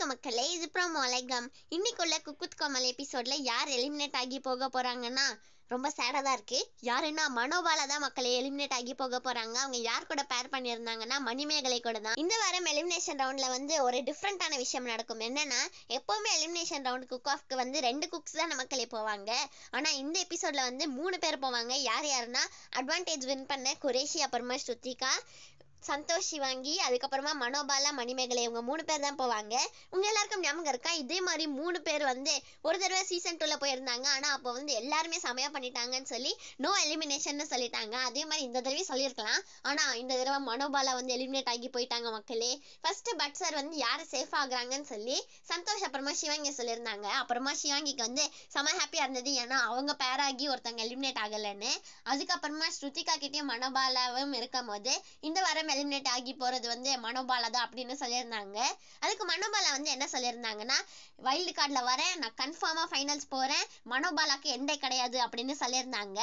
வணக்க மக்களே இது ப்ரோம் மலைகம் இன்னைக்குள்ள குக்குத் கோமல் எபிசோட்ல யார் எலிமினேட் ஆகி போக போறாங்கன்னா ரொம்ப சேடாக தான் இருக்குது யாருன்னா மனோபால தான் மக்களை எலிமினேட் ஆகி போக போகிறாங்க அவங்க யார் கூட பேர் பண்ணியிருந்தாங்கன்னா மணிமேகலை கூட தான் இந்த வாரம் எலிமினேஷன் ரவுண்டில் வந்து ஒரு டிஃப்ரெண்ட்டான விஷயம் நடக்கும் என்னன்னா எப்போவுமே எலிமினேஷன் ரவுண்ட் குக் ஆஃப்க்கு வந்து ரெண்டு குக்ஸ் தான் மக்களே போவாங்க ஆனால் இந்த எபிசோடில் வந்து மூணு பேர் போவாங்க யார் யாருன்னா அட்வான்டேஜ் வின் பண்ண குரேஷி அப்புறமா ஸ்ருத்திகா சந்தோஷ் சிவாங்கி அதுக்கப்புறமா மனோபாலா மணிமேகலை இவங்க மூணு பேர் தான் போவாங்க உங்க எல்லாருக்கும் ஞாபகம் இருக்கா இதே மாதிரி மூணு பேர் வந்து ஒரு தடவை சீசன் டூல போயிருந்தாங்க ஆனா அப்போ வந்து எல்லாருமே செமையா பண்ணிட்டாங்கன்னு சொல்லி நோ எலிமினேஷன் சொல்லிட்டாங்க அதே மாதிரி இந்த தடவை சொல்லியிருக்கலாம் ஆனா இந்த தடவை மனோபாலா வந்து எலிமினேட் ஆகி போயிட்டாங்க மக்களே ஃபர்ஸ்ட் பட் சார் வந்து யாரு சேஃப் ஆகுறாங்கன்னு சொல்லி சந்தோஷ் அப்புறமா சிவாங்கி சொல்லியிருந்தாங்க அப்புறமா சிவாங்கிக்கு வந்து செம ஹாப்பியா இருந்தது ஏன்னா அவங்க பேராகி ஒருத்தவங்க எலிமினேட் ஆகலைன்னு அதுக்கப்புறமா ஸ்ருதிகா கிட்டேயும் மனோபாலாவும் இருக்கும் போது இந்த வாரம் எலிமினேட் ஆகி போகிறது வந்து மனோபாலா தான் அப்படின்னு சொல்லியிருந்தாங்க அதுக்கு மனோபாலா வந்து என்ன சொல்லியிருந்தாங்கன்னா வைல்டு கார்டில் வரேன் நான் கன்ஃபார்மாக ஃபைனல்ஸ் போகிறேன் மனோபாலாக்கு எண்டே கிடையாது அப்படின்னு சொல்லியிருந்தாங்க